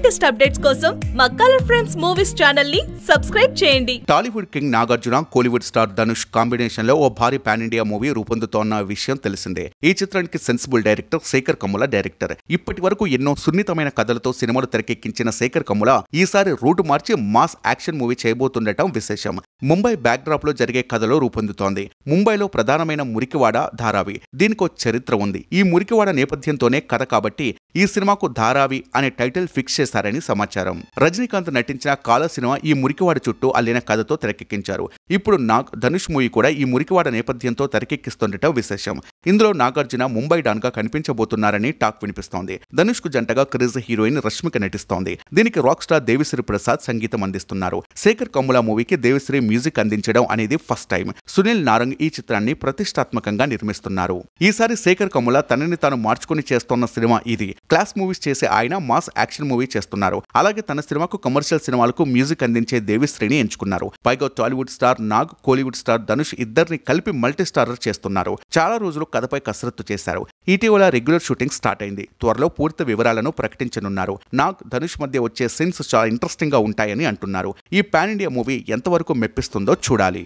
latest updates కోసం మా colour frames movies channel ని సబ్స్క్రైబ్ చేయండి Tollywood king Nagarjuna Kollywood star Dhanush combination లో ఓ భారీ పాన్ ఇండియా మూవీ రూపొందుతోన్న విషయం తెలిసిందే ఈ చిత్రానికి sensible director Sekhar Kammula director ఇప్పటి వరకు ఎన్నో సున్నితమైన కథలతో సినిమాలు తెరకెక్కించిన శేఖర్ కమ్ముల ఈసారి రూటు మార్చి మాస్ యాక్షన్ మూవీ చేయబోతుండటం విశేషం ముంబై బ్యాక్ డ్రాప్ లో జరిగే కథలో రూపొందుతోంది ముంబైలో ప్రధానమైన మురికివాడ ధారావి దీనికో చరిత్ర ఉంది ఈ మురికివాడ నేపథ్యంతోనే కథ కాబట్టి ఈ సినిమాకు ధారావి అనే టైటిల్ ఫిక్స్ చేశారని సమాచారం రజనీకాంత్ నటించిన కాల సినిమా ఈ మురికివాడి చుట్టూ అల్లిన కథతో తెరకెక్కించారు ఇప్పుడు నాగ్ ధనుష్ మూవీ కూడా ఈ మురికివాడ నేపథ్యంతో తెరకెక్కిస్తుండటం విశేషం ఇందులో నాగార్జున ముంబై డాన్ గా కనిపించబోతున్నారని టాక్ వినిపిస్తోంది ధనుష్ కు జంటగా క్రేజ్ హీరోయిన్ రష్మిక నటిస్తోంది దీనికి రాక్ స్టార్ దేవిశ్రీ ప్రసాద్ సంగీతం అందిస్తున్నారు శేఖర్ కమ్ముల మూవీకి దేవిశ్రీ మ్యూజిక్ అందించడం అనేది ఫస్ట్ టైం సునీల్ నారంగ్ ఈ చిత్రాన్ని ప్రతిష్టాత్మకంగా నిర్మిస్తున్నారు ఈసారి శేఖర్ కమ్ముల తనని తాను మార్చుకుని చేస్తున్న సినిమా ఇది క్లాస్ మూవీస్ చేసే ఆయన మాస్ యాక్షన్ మూవీ చేస్తున్నారు అలాగే తన సినిమాకు కమర్షియల్ సినిమాలకు మ్యూజిక్ అందించే దేవిశ్రీని ఎంచుకున్నారు పైగా టాలీవుడ్ స్టార్ నాగ్ కోలీవుడ్ స్టార్ ధనుష్ ఇద్దరిని కలిపి మల్టీ స్టారర్ చేస్తున్నారు చాలా రోజులు కథపై కసరత్తు చేశారు ఇటీవల రెగ్యులర్ షూటింగ్ స్టార్ట్ అయింది త్వరలో పూర్తి వివరాలను ప్రకటించనున్నారు నాగ్ ధనుష్ మధ్య వచ్చే సీన్స్ చాలా ఇంట్రెస్టింగ్ గా ఉంటాయని అంటున్నారు ఈ పాన్ ఇండియా మూవీ ఎంతవరకు మెప్పిస్తుందో చూడాలి